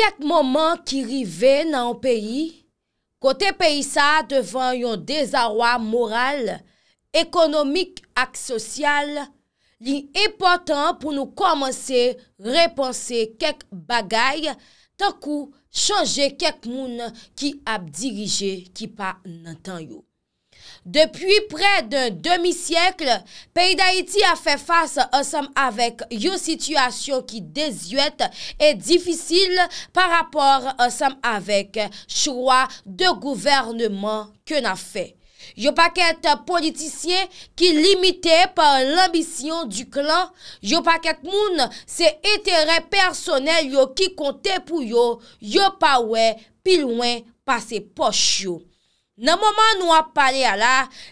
Kek momen ki rive nan ou peyi, kote peyi sa devan yon dezawwa moral, ekonomik ak sosyal, li epotan pou nou komanse repanse kek bagay tan kou chanje kek moun ki ap dirije ki pa nan tan yo. Depi pre de demi syekle, peyi Daiti a fe fase osam avek yo situasyon ki dezuet e difisil par rapor osam avek chwa de gouvernement ke na fe. Yo paket politisyen ki limite pa l'ambisyon du klan, yo paket moun se etere personel yo ki konte pou yo, yo pawe pi lwen pase poch yo. Nan moman nou ap pale ala,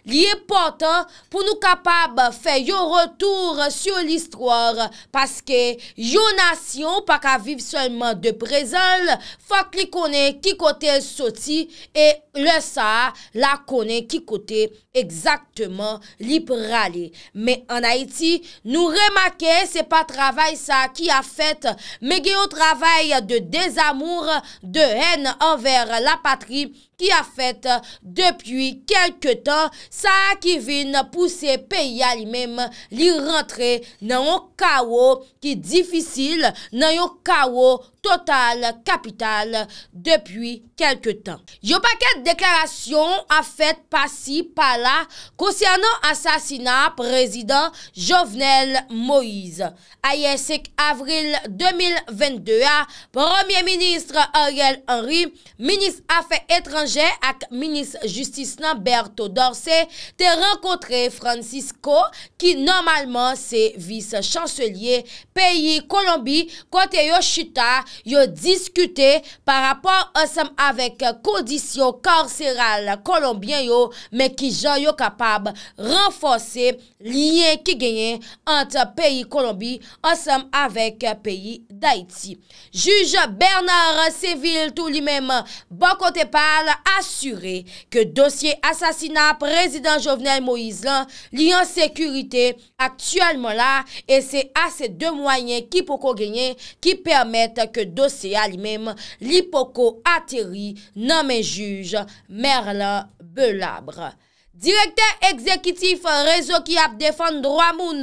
li e potan pou nou kapab fe yo retour sou l'istroar. Paske yo nasyon pa ka viv solman de prezal, fak li konen ki kote soti e le sa la konen ki kote eksaktman li prale. Me an Haiti, nou remake se pa travay sa ki a fet me ge yo travay de dezamour, de hen anver la patri. Ki a fèt, euh, depi kelke tan, sa a ki vin pou se peyi alimem li rentre nan yon kawo ki difisil nan yon kawo konwen. total kapital depuy kelke tan. Yo paket deklarasyon a fet pasi pala konsyano asasina prezident Jovenel Moïse. A ye sek avril 2022 a premier ministre Ariel Henry, minis a fe etranje ak minis justisnan Berto Dorse te renkotre Francisco ki normalman se vis chanselier peyi Kolombi kote yo chuta Yo diskute par rapport ansem avek kodisyon korseral kolombien yo men ki jan yo kapab renfose liyen ki genyen ante peyi kolombi ansem avek peyi ekonomi. Daïti. Juge Bernard Seville, tout li mèm Bakotepal, assurè ke dosye asasina prezident Jovenel Moïse lan, li an sekurite, aktuelman la e se ase de mwenye ki poko genye, ki permèt ke dosye alimèm, li poko ateri nan mè juge Merlin Belabre. Direkter ekzekitif rezo ki ap defan drou amoun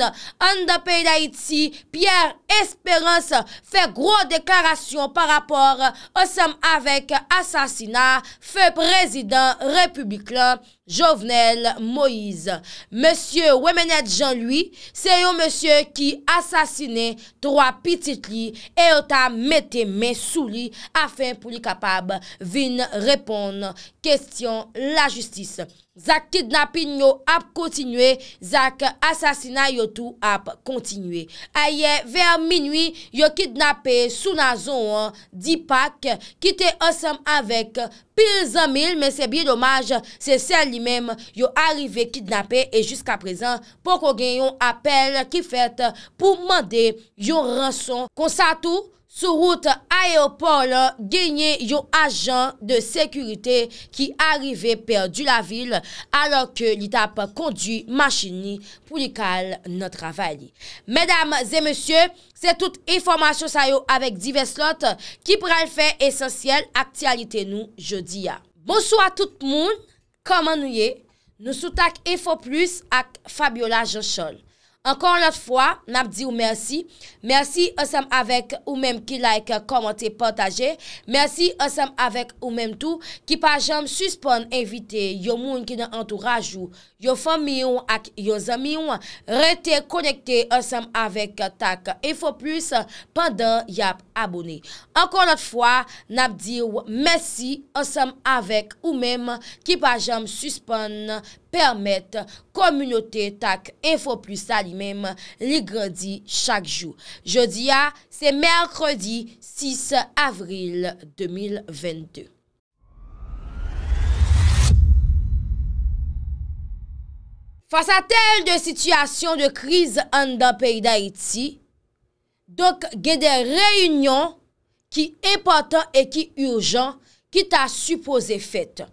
an da pey da iti, Pierre Esperance, fe gro deklarasyon par apor osam avek asasina fe prezident republik lan. Jovenel Moïse, monsye Wemenet Jean-Louis, se yo monsye ki asasine 3 pitit li, e yo ta mette men sou li, afen pou li kapab vin repon kestyon la justis. Zak kidnapin yo ap kontinue, zak asasina yo tou ap kontinue. Aye, ver minwi, yo kidnapin sou na zon di pak, kite osam avek. Pil zan mil men se biye domaj se sel li mem yo arrive kidnape e jiska prezan pou kon gen yon apel ki fet pou mande yon ranson. Konsa tou? Sou route ayopor genye yo ajan de sekurite ki arive perdi la vil alor ke li tap kondi machini pou li kal nou travay li. Medam zè monsye, se tout informasyon sayo avek divers lot ki pral fe esensyel aktialite nou jodi ya. Bonso a tout moun, koman nou ye, nou soutak EFO Plus ak Fabiola Jachon. Ankon not fwa, nap di ou mersi. Mersi osam avek ou menm ki like, komote, potaje. Mersi osam avek ou menm tou ki pa jom suspon evite yo moun ki nan entourajou, yo famiyon ak yo zamiyon rete konekte osam avek tak e fo plus pandan yap abone. Ankon not fwa, nap di ou mersi osam avek ou menm ki pa jom suspon. permèt komynotè tak info plus sali mèm li grandi chak jou. Je di ya, se mèrkredi 6 avril 2022. Fas a tel de situasyon de kriz an dan peyi da iti, dok gen de reynyon ki epatan e ki urjan ki ta supose fèt.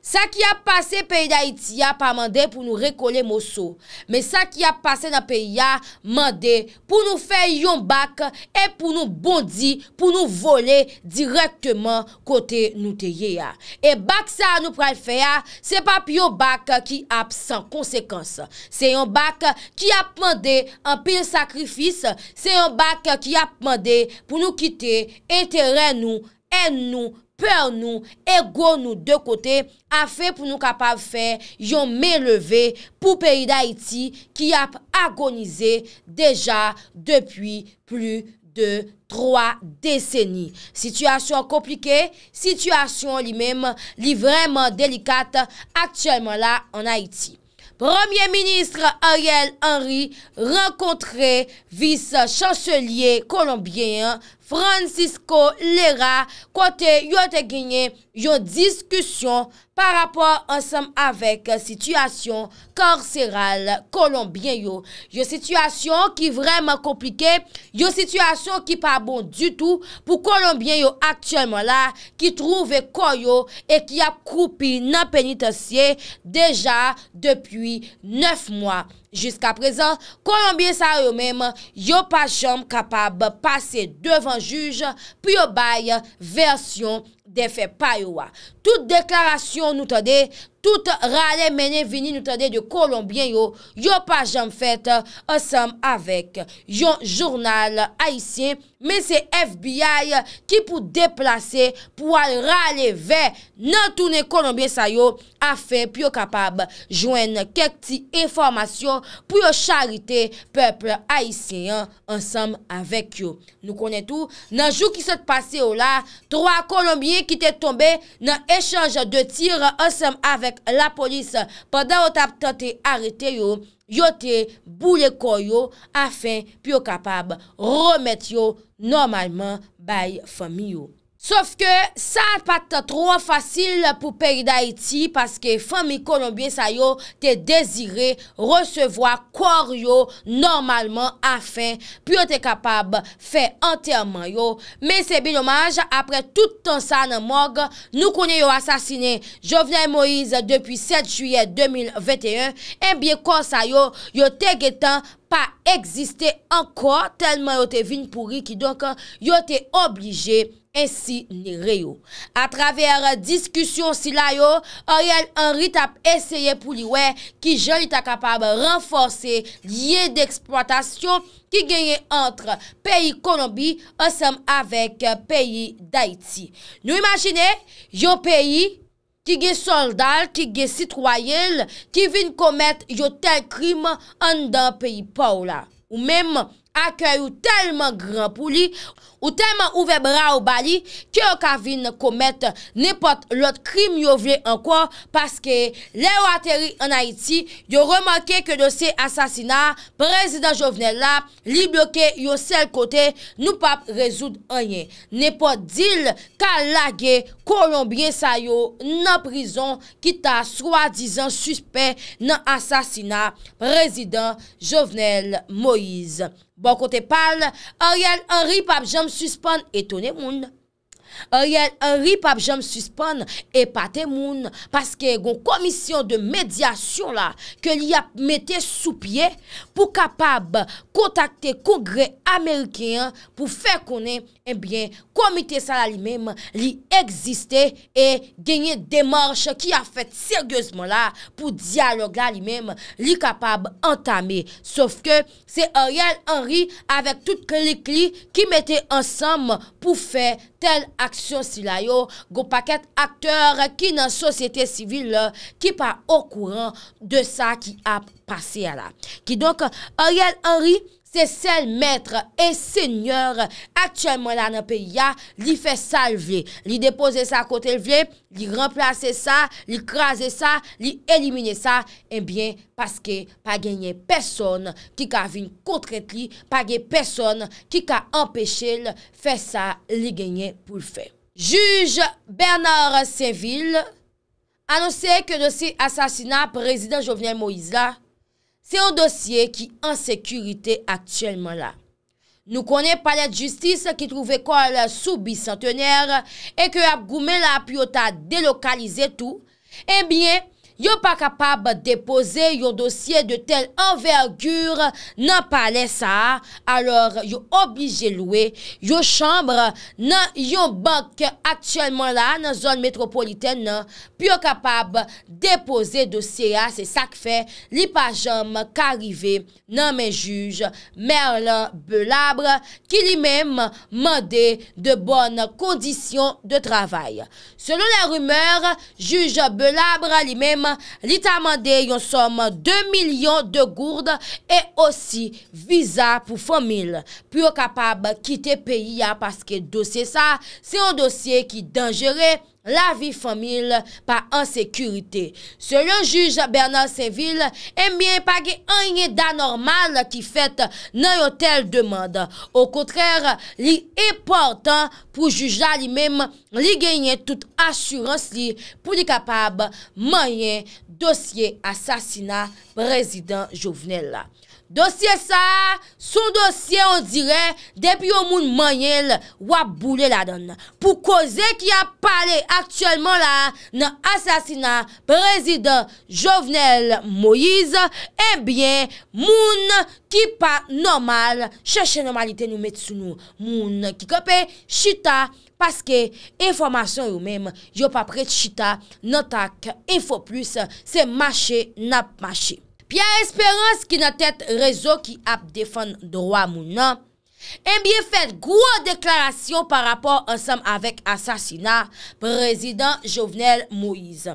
Sa ki ap pase peyi da Itiya pa mande pou nou rekole moso. Me sa ki ap pase nan peyi ya mande pou nou fe yon bak e pou nou bondi pou nou vole direktman kote nou teye ya. E bak sa nou pral fe ya, se pa pi yon bak ki ap san konsekans. Se yon bak ki ap mande an pil sakrifis. Se yon bak ki ap mande pou nou kite enteren nou en nou kote. Pe an nou e goun nou de kote a fe pou nou kapav fe yon me leve pou peyi d'Haïti ki ap agonize deja depui plu de 3 deseni. Sityasyon komplike, sityasyon li mèm li vreman delikat aktyèlman la an Haïti. Premier ministre Ariel Henry renkontre vice chancelier kolombien Francisco Lera kote yon te genye yon diskusyon Par rapport ansem avek situasyon korseral kolombien yo, yo situasyon ki vreman komplike, yo situasyon ki pa bon du tout pou kolombien yo aktuelman la ki trouve koyo e ki a koupi nan penitensye deja depuy 9 mwa. Jiska prezant, kolombye sa yo mem yo pa jom kapab pase devan juj pou yo baye versyon de fe paywa. Tout deklarasyon nou tade. Tout rale menen vini nou tade de kolombien yo, yo pa jan fèt ansem avèk. Yon jurnal haïsien men se FBI ki pou deplase pou al rale ve nan toune kolombien sa yo a fè pyo kapab jwen kek ti e formasyon pou yo charite peple haïsien ansem avèk yo. Nou konen tou nan jou ki sot pase yo la, troa kolombien ki te tombe nan echange de tir ansem avèk. la polis padan ou tap tante arete yo, yo te boule kon yo, afen pyo kapab remet yo normalman bay fami yo. Sof ke sa pata tro fasil pou peri da iti paske fami Kolombien sayo te dezire resevoa kor yo normalman afen pi yo te kapab fe anterman yo. Men se bin omaj apre toutan sa nan mor nou konye yo asasine Jovenel Moïse depi 7 juye 2021 en biye kor sayo yo te getan pa egziste ankor telman yo te vin pouri ki dokan yo te oblije ensi ni reyo. A travèr diskusyon si layo, a yel an rit ap eseye pou li we ki jò it a kapab renforsè liye d'eksploatasyon ki genye antre peyi Konobi asem avèk peyi Daiti. Nou imagine, yo peyi ki genye soldal, ki genye sitroyel ki vin komet yo tel krim an dan peyi Paula. Ou mem akèyo telman gran pou li ou ou teman ouve bra ou bali ki yo kavin komet nepot lot krim yo vye anko paske le ou ateri an Haiti yo remanke ke de se asasina prezident Jovenel la li bloke yo sel kote nou pap rezoud anye nepot dil ka lage kolombien sayo nan prizon kita swa dizan suspens nan asasina prezident Jovenel Moise. Bon kote pal a riel Henry pap jom Suspon etone moun Ariel Henry pap jom suspon e paten moun paske gen komisyon de medyasyon la ke li ap mette sou pie pou kapab kontakte kongre Amerikeyan pou fe konen eh komite sa la li mem li eksiste e genye demarche ki a fet sergyozman la pou diyalog la li mem li kapab antame sof ke se Ariel Henry avek tout klik li ki mette ansam pou fe tel aksyon si la yo, go paket akteur ki nan sosyete sivil ki euh, pa okouran de sa ki a pase a la. Ki donk, euh, Ariel Henry Se sel mètre e sènyor atyèlman lan apè ya li fè salve, li depose sa kote vle, li remplace sa, li kraze sa, li elimine sa. Ebyen, eh paske pa genye person ki ka vin kontret li, pa genye person ki ka empèche li fè sa li genye pou l'fè. Juge Bernard Seville anonsè ke de si asasina prezident Jovenel Moïse la. se yon dosye ki an sekurite aktyelman la. Nou konen palet justice ki trouve kon soubi centenar e ke ap goumen la ap yota delokalize tou, e eh bien yon pa kapab depose yon dosye de tel envergur nan pale sa, alor yon oblije loue yon chambre nan yon bank aktyelman la nan zon metropolitene nan, piyo kapab depose dosye a, se sak fe li pa jom karive nan men juj Merlin Belabre ki li men mende de bon kondisyon de travay. Selon la rumeur, juj Belabre li men li tamande yon som 2 milyon de gourd e osi viza pou fomil pou yo kapab kite peyi ya paske dosye sa se yon dosye ki denjere La vi fomil pa an sekurite. Se lan juj Bernard Seville, e mbyen pa ge anye dan normal ki fet nan yotel demanda. Ou kontrèr, li e portan pou juja li mèm li genye tout asurans li pou li kapab mayen. dosye asasina prezident Jovenel. Dosye sa, son dosye an dire, depi yo moun manyele wap boule la don. Pou koze ki a pale aktuelman la, nan asasina prezident Jovenel Moïse, e eh bie moun ki pa normal, chèche normalite nou met sou nou, moun ki kope chita, Paske, informasyon yo mèm, yo pa prechita, nan tak, info plus, se mache, nan ap mache. Pya esperans ki nan tèt rezo ki ap defan drwa moun nan, en biye fèd gwo deklarasyon par rapport ansam avèk asasina prezident Jovenel Moïse.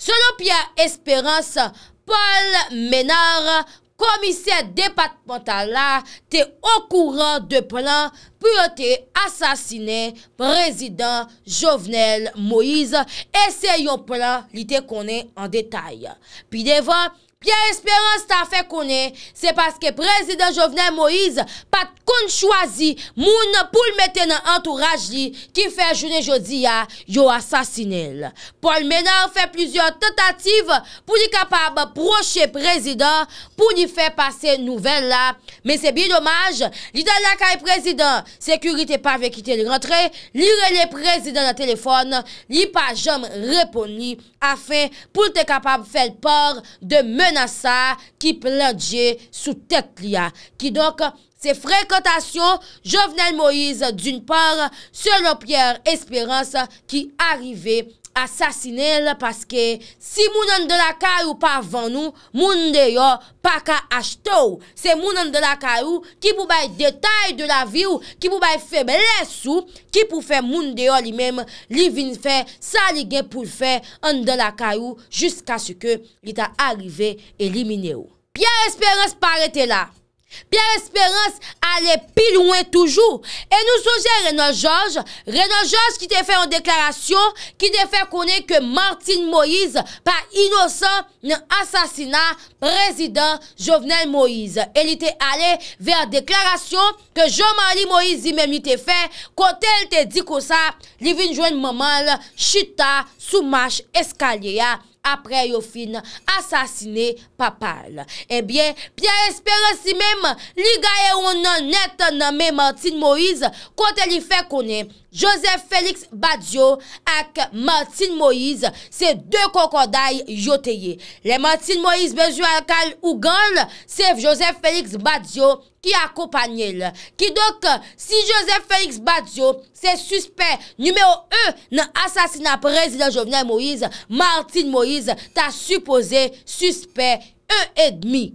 Solon pya esperans, Paul Ménard, Komisè depat mental la te okouran de plan pou yo te asasine prezident Jovenel Moïse. Ese yo plan li te konen an detay. Pi devan, Pya esperans ta fe konen, se paske prezident Jovenel Moïse pat kon chwazi moun pou l meten an entouraj li ki fe jounen jodi ya yo asasinel. Paul Ménard fe plizyon tentative pou li kapab proche prezident pou li fe pase nouvel la. Men se bi domaj, li dan la ka e prezident, sekurite pa vekite li rentre, li rele prezident la telefon, li pa jom repon li prezident. Afen pou te kapab fèl por De menasa Ki planje sou tet liya Ki donk se frekotasyon Jovenel Moïse d'un por Se lopier espérance Ki arive Asasine la paske si moun an de la karou pa van ou, moun de yo pa ka ashtou. Se moun an de la karou ki pou bay detay de la vi ou, ki pou bay febe les ou, ki pou fe moun de yo li mem li vin fe, sa li gen pou fe an de la karou, jiska se ke li ta arrive elimine ou. Pya esperans parete la. Pierre Esperance alè pi louè toujou. E nou soujè Renaud Georges, Renaud Georges ki te fè an deklarasyon ki te fè konè ke Martine Moïse pa inosan nè asasina prezident Jovenel Moïse. E li te alè ver deklarasyon ke Jean-Marie Moïse di mèm li te fè kote el te di kosa li vinjouèn mèmèl chita soumache eskalyea. apre yo fin asasine papal. Ebyen, eh piye esperan si mem, li gaye ou nan net nan mem Martin Moïse, kote li fe konen, Joseph Félix Badiou ak Martine Moïse se de kokoday yoteye. Le Martine Moïse bejou akal Ougan, se Joseph Félix Badiou ki akopanyel. Ki doke, si Joseph Félix Badiou se suspè numèo 1 nan asasina prezi nan Jovenel Moïse, Martine Moïse ta suppose suspè 1,5.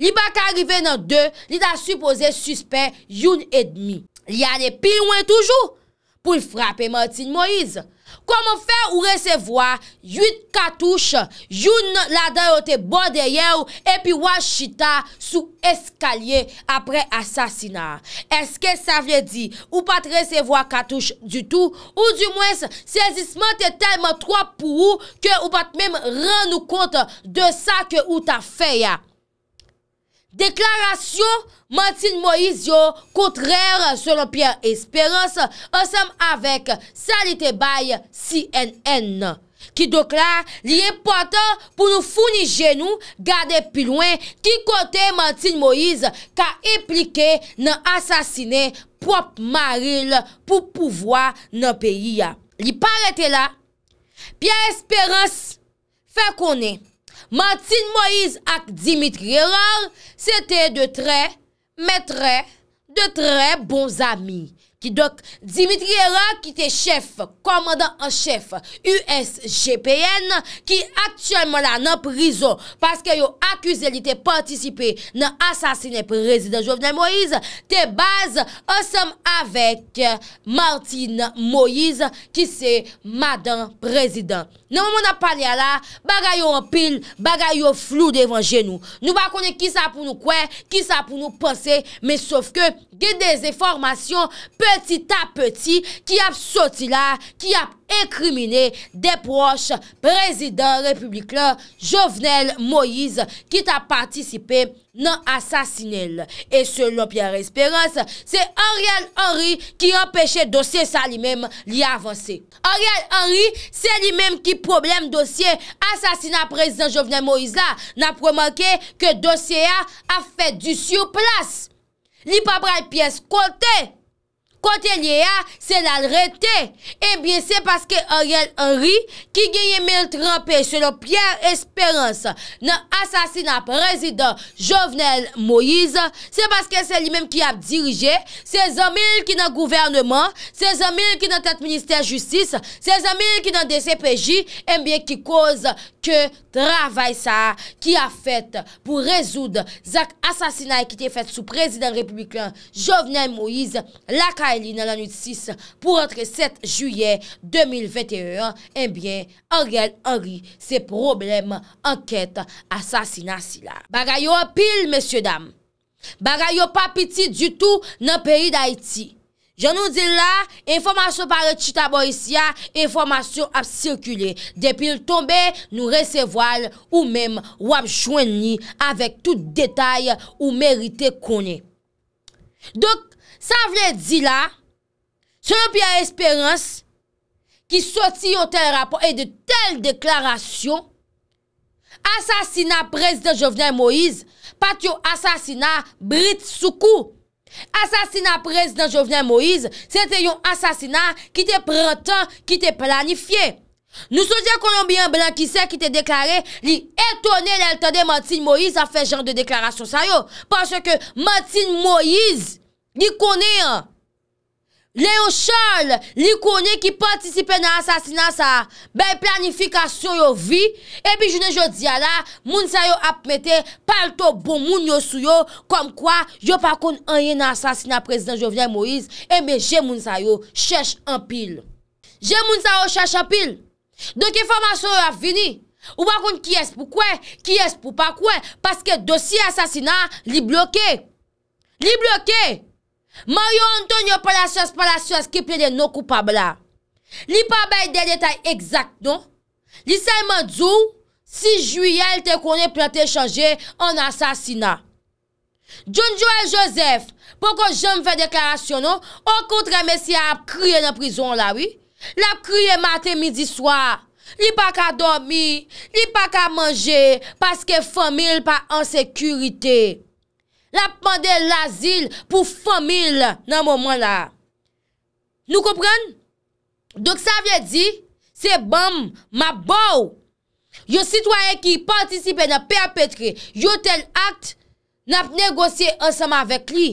Li baka arrive nan 2, li ta suppose suspè 1,5. Li ane pi ouen toujou? Poul frape Martin Moïse. Koman fe ou resevoa yut katouche, youn la dayote bodeyè ou epi waj chita sou eskalye apre asasina. Eske sa vle di ou pat resevoa katouche du tou ou du mwes sezisman te telman 3 pou ou ke ou pat mem ran nou kont de sa ke ou ta fe ya. Deklarasyon mantin Moïse yo kontrèr selon Pierre Esperance ansèm avèk salite baye CNN ki doklare liye pwata pou nou founi jenou gade pi lwen ki kote mantin Moïse ka implike nan asasine pop Maril pou pouvoi nan peyi ya. Li parete la, Pierre Esperance fè konè Matin Moïse ak Dimitri Gérard, se te de tre, me tre, de tre bon zami. Ki dok Dimitri Heran ki te chef, komandan en chef USGPN, ki aktuelman la nan prizon, paske yo akuse li te participe nan asasine prezident Jovenel Moïse, te baz, osam avek Martine Moïse, ki se madan prezident. Nan moun apal ya la, bagay yo an pil, bagay yo flou devan genou. Nou bakone ki sa pou nou kwe, ki sa pou nou pense, me sof ke... ki de ze formasyon peti ta peti ki ap soti la, ki ap ekrimine deproche prezident republikan Jovenel Moïse ki ta patisipe nan asasine l. E selon Pierre Espérance, se Ariel Henry ki empèche dosye sa li mèm li avanse. Ariel Henry se li mèm ki problem dosye asasine a prezident Jovenel Moïse la, nan pou manke ke dosye a a fè du sou plas. Li pa bray piyes kote, kontenye a, se lal rete. Ebyen, se paske Ariel Henry ki genye mèl trampè se lop pier esperans nan asasina prezident Jovenel Moïse, se paske se li mèm ki ap dirije, se zomil ki nan gouvernement, se zomil ki nan tat minister justice, se zomil ki nan DCPJ, ebyen ki koz ke travay sa ki a fèt pou rezoud zak asasina ki te fèt sou prezident republikan Jovenel Moïse, laka e li nan lanyout 6 pou rentre 7 juye 2021, enbyen, an gel an ri se problem an kèt asasinasi la. Bagay yo an pil, mesye dam. Bagay yo pa piti du tout nan peyi d'Haïti. Jan nou zil la, informasyon pa le chita bo yisi ya, informasyon ap sirkule. Depil tombe, nou rese voal ou mem wap chwen ni avèk tout detay ou merite konè. Dok, Sa vle di la, son pi a esperans ki soti yon tel rapor e de tel deklarasyon, asasina prezident Jovenel Moïse pat yon asasina Brit Soukou. Asasina prezident Jovenel Moïse se te yon asasina ki te prentan, ki te planifiye. Nou souje Colombian Blanquise ki te deklaré li etone lèl tande Matin Moïse a fe jen de deklarasyon sa yo. Parce ke Matin Moïse Li konè yon Leo Charles Li konè ki patisipe nan asasina sa Be planifikasyon yon vi E bi jounen yo diya la Mounsa yon apmete Pal to bon moun yo sou yo Kom kwa yo pakoun anye nan asasina Prezident Jovnia Moïse E me jè mounsa yon chèche an pil Jè mounsa yon chèche an pil Don ke forma sou yo ap vini Ou bakoun ki es pou kwe Ki es pou pa kwe Paske dosi asasina li bloke Li bloke Mario Antonio palasyos palasyos ki ple de nou koupab la, li pa baye de detay egzak non, li sa yman dzou, 6 juyel te konen planten chanje an asasina. John Joel Joseph, pou kon jen me fe deklarasyon non, an kontre mesi ap kriye nan prizon la, li ap kriye maten midi swa, li pa ka domi, li pa ka manje, paske fomil pa an sekurite. la ppande l'azil pou fomil nan mouman la. Nou kompren? Dok sa vye di, se bom, ma bou. Yo sitwayen ki yi panti sipe na perpetre e, yo tel akt, na pnegosye ansama vek li.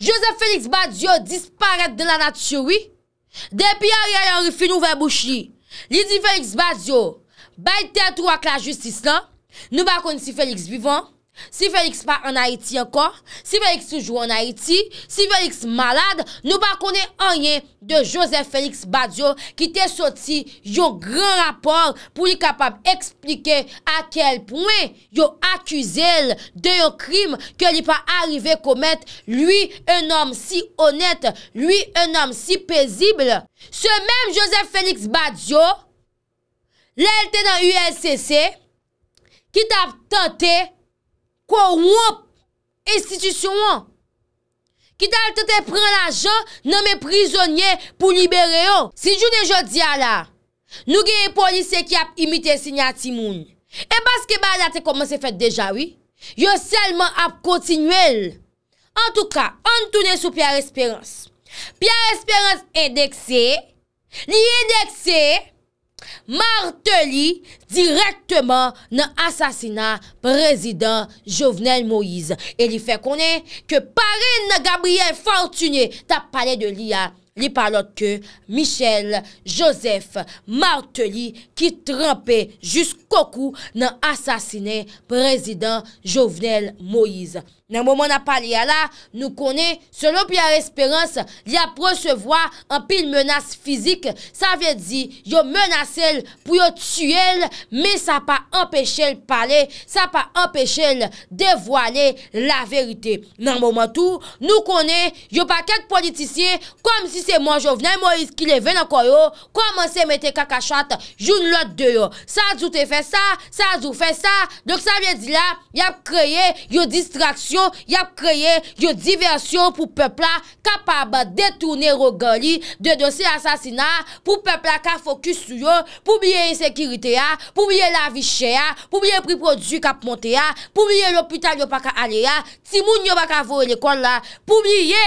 Joseph Félix Badiou disparèt de la nati choui, depi a riyan yon rifi nou ve bouch li. Li di Félix Badiou, bayte trou ak la justis lan, nou bakon si Félix bivon, Si Félix pa an Haïti ankon, si Félix soujou an Haïti, si Félix malade, nou pa konen anyen de Joseph Félix Badiou ki te soti yon gran rapor pou li kapap explike a kel pwen yon akuselle de yon krim ke li pa arrive komet lui un om si honet, lui un om si pezible. Se mèm Joseph Félix Badiou, lè lte nan ULCC, ki tap tante... Kwa wop, istitisyon wop. Kital tete pran la jan, nanme prizonye pou libere yo. Si joun e jodi a la, nou genye polise ki ap imite sinyati moun. E baske ba la te koman se fet deja, oui? Yo selman ap kontinuel. An tou ka, an toune sou Pia Esperance. Pia Esperance endekse, li endekse, Marteli direktman nan asasina prezident Jovenel Moïse. El li fe konen ke parin nan Gabriel Fortuny tap pale de li at. li parlot ke Michel Joseph Martelly ki trempè jis koku nan asasine prezident Jovenel Moïse. Nan mouman ap pale ya la, nou konè, selon pi a espérance, li ap prosevoi an pi menas fizik, sa vè di yo menas el pou yo tsu el, me sa pa empèche el pale, sa pa empèche el devwale la verite. Nan mouman tou, nou konè, yo pa ket politisye, kom si Si se mwen jo vnen, mwen is ki le ven akoy yo, koman se mette kakashat, joun lot de yo. Sa zoute fe sa, sa zoute fe sa, dok sa mwen di la, yap kreye yo distraksyon, yap kreye yo diversyon pou pepla kapaba detounen ro gali de dosi asasina, pou pepla ka fokus sou yo, pou bie insekiritè ya, pou bie la vi chè ya, pou bie pri prodjou kap montè ya, pou bie l'opital yo pa ka ale ya, timoun yo pa ka vowe l'ekon la, pou bie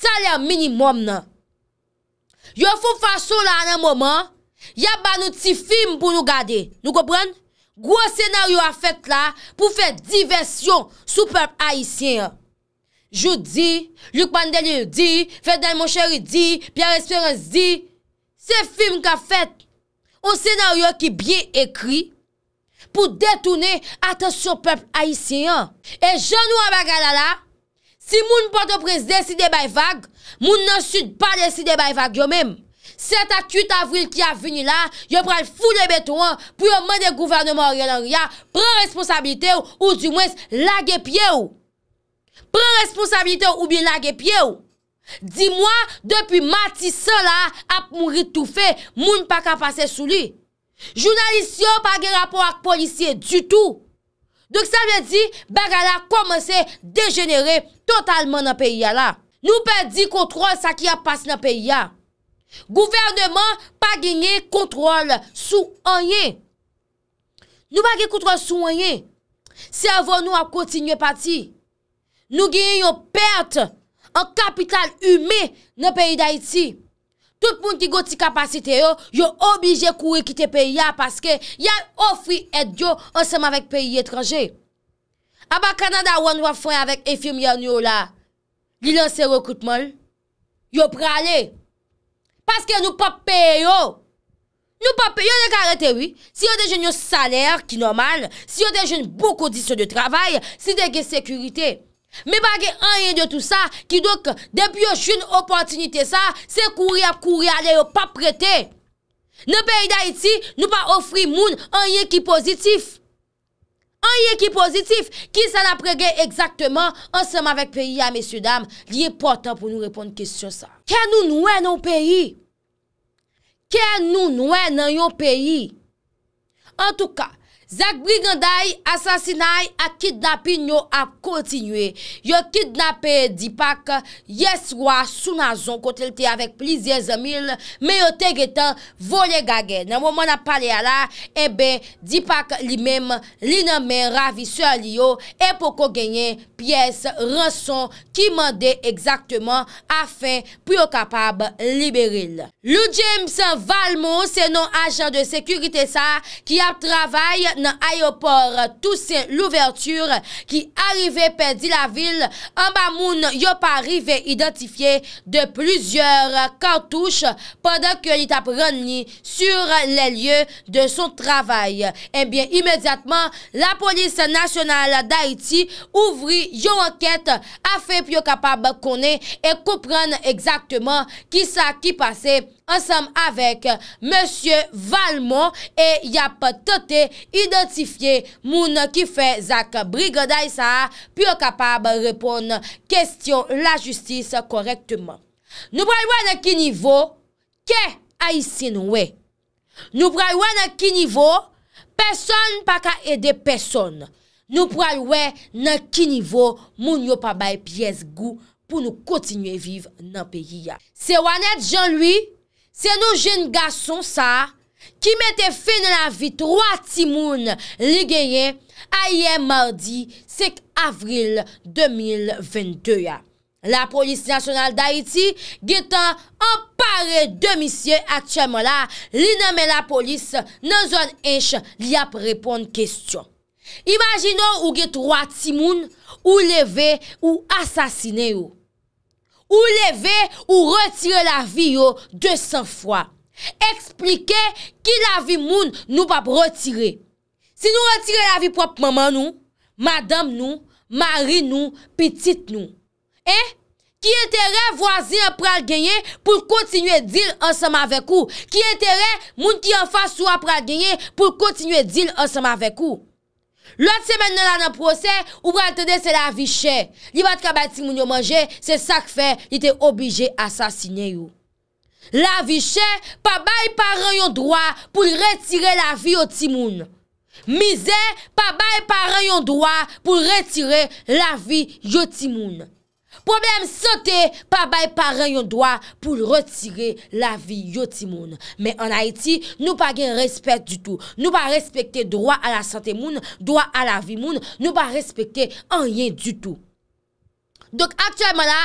salè minimum nan. Yo foun fason la an an mouman Ya ba nou ti film pou nou gade Nou kopren? Gwa senaryo a fèt la pou fèt diversyon sou pep haisyen Jou di, luk bandel yo di, fèt dan moun chèri di, pi a resperans di Se film ka fèt O senaryo ki bie ekri Pou detounè atè sou pep haisyen E jan nou a bagala la Si moun pote prezè si debay vag Moun nan sud pa desi debay va gyo mem. 78 avril ki a vini la, yo pral foule betouan, pou yo men de gouvernement ori en ori ya, pren responsabilite ou di mwens lage pye ou. Pren responsabilite ou bi lage pye ou. Di mwa, depi mati son la, ap moun ritoufe, moun pa kapase sou li. Jounalisyon pa ge rapon ak polisye du tout. Dok sa mwen di, baga la kome se degenere totalman an peyi ya la. Nou pe di kontrol sa ki apas nan peyi ya. Gouvernement pa genye kontrol sou anye. Nou pa genye kontrol sou anye. Servon nou ap koti nye pati. Nou genye yon perte an kapital hume nan peyi da iti. Tout moun ki go ti kapasite yo, yo obije kou e kite peyi ya paske yon ofi et diyo anseman vek peyi etranje. Aba Kanada wan wafonye avek efim yan yo la. Li lanse rekrutman, yo prale, paske nou pap peye yo. Nou pap peye, yo ne karatewi, si yo dejen yo saler ki normal, si yo dejen bon kodisyon de travay, si degen sekurite. Me bagye anye de tout sa, ki doke, debi yo chun opantinite sa, se kouri ap kouri ale yo pap prete. Nou peye da iti, nou pa ofri moun anye ki pozitif. An ye ki pozitif, ki sa la prege Eksakteman anseman vek peyi A mesyu dam, liye portan pou nou Reponde kesyon sa Ken nou nouen an yon peyi Ken nou nouen an yon peyi An touka Zak Briganday asansinay ak kidnapin yo ap kontinue. Yo kidnapè Dipak yeswa sou nazon kote lte avèk plizye zemil me yo tegetan vole gage. Nan waman ap pale ala, ebe, Dipak li mem li nanmen raviswa li yo epoko genyen piyes rason ki mande egzakteman afen pou yo kapab liberil. Lou James Valmo se non ajan de sekurite sa ki ap travaye Ayo por tout se l'ouverture ki arrive pedi la vil, ambamoun yo pari ve identifiye de plusieurs kantouche pandan ke li tap renni sur le liye de son travay. Ebyen eh imediatman la polis nasyonal da iti ouvri yo anket afep yo kapab konen e koupren exactement ki sa ki pase konen. ansanm avek Monsie Valmon, e yap tete identifiye moun ki fe Zak Brigada Issa, pi yo kapab repon kestyon la justis korektman. Nou pral wè nan ki nivou, ke a yisin wè? Nou pral wè nan ki nivou, peson pa ka ede peson. Nou pral wè nan ki nivou, moun yo pa bay piyes gou pou nou kontinye viv nan peyi ya. Se wanet jan lwi, Se nou jen gason sa ki mette fe nan la vit roa timoun li genyen a ye mardi sek avril 2022 ya. La polis nasyonal da iti getan ampare de misye atyamola li name la polis nan zon enche li ap repon kestyon. Imagino ou get roa timoun ou leve ou asasine ou. Ou leve ou retire la vi yo 200 fwa. Eksplike ki la vi moun nou pap retire. Si nou retire la vi pop maman nou, madame nou, mari nou, pitite nou. E, ki entere vwazin ap pral genye pou kontinye dil ansanm avek ou. Ki entere moun ki anfa sou ap pral genye pou kontinye dil ansanm avek ou. Lote semen nan la nan prosè, ou pral tede se la vi chè. Li vat ka bay timoun yo manje, se sak fè, li te obije asasine yo. La vi chè, pa bay paray yon drwa pou retire la vi yo timoun. Mize, pa bay paray yon drwa pou retire la vi yo timoun. Problem sote, pa bay parren yon doa pou retire la vi yoti moun. Men an Haiti, nou pa gen respet du tout. Nou pa respekte doa a la sante moun, doa a la vi moun. Nou pa respekte an yen du tout. Dok aktuelman la...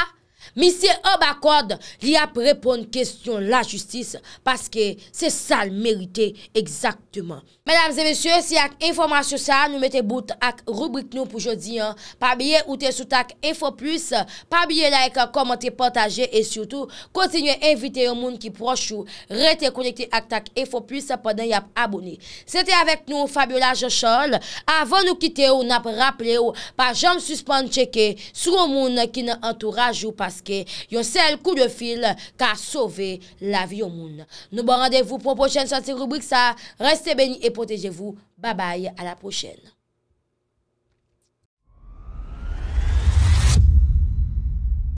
misye ob akode, li ap repon kestyon la justis paske se sal merite ekzaktouman. Menamze mesye, si ak informasyon sa, nou mette bout ak rubrik nou pou jodi, pa biye oute sou tak EFO Plus, pa biye like, komenti, potaje e soutou, kontinye evite yon moun ki proche ou rete konekte ak tak EFO Plus pwden yap aboni. Sete avek nou Fabiola Jochol, avon nou kite ou nap rappele ou pa jom suspante cheke sou moun ki nan antouraj ou pa ke yon sel kou de fil ka sove la viyo moun. Nou bon randevou pou pochen santi rubrik sa, reste beni e protejevou. Babay, a la pochen.